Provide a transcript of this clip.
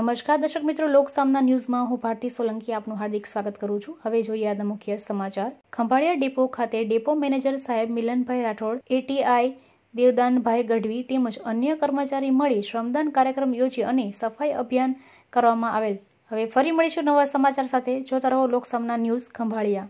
નમસ્કાર દર્શક મિત્રો લોક ન્યૂઝમાં હું ભારતી સોલંકી આપનું હાર્દિક સ્વાગત કરું છું હવે જોઈએ આજના મુખ્ય સમાચાર ખંભાળિયા ડેપો ખાતે ડેપો મેનેજર સાહેબ મિલનભાઈ રાઠોડ એટીઆઈ દેવદાનભાઈ ગઢવી તેમજ અન્ય કર્મચારી મળી શ્રમદાન કાર્યક્રમ યોજી અને સફાઈ અભિયાન કરવામાં આવેલ હવે ફરી મળીશું નવા સમાચાર સાથે જોતા રહો લોકસામના ન્યૂઝ ખંભાળિયા